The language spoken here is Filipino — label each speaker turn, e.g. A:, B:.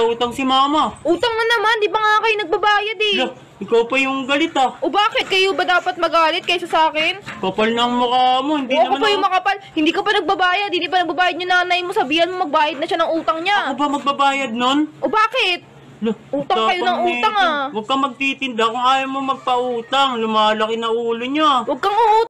A: nagpautang si mama. Utang mo naman, di ba nga kayo nagbabayad eh? Lo, ikaw pa yung galit ah. O bakit? Kayo ba dapat magalit kaysa sa akin? Kapal ng mukha mo, hindi O ako naman pa yung makapal, hindi ka pa nagbabayad, hindi pa nagbabayad yung nanay mo, sabihan mo magbayad na siya ng utang niya. Ako niya. ba magbabayad nun? O bakit? Lo, Utang kayo ng tapang eh. utang, ah.
B: Huwag kang magtitinda kung ayaw mo magpautang.
C: Lumalaki na ulo niya. Huwag kang uutang.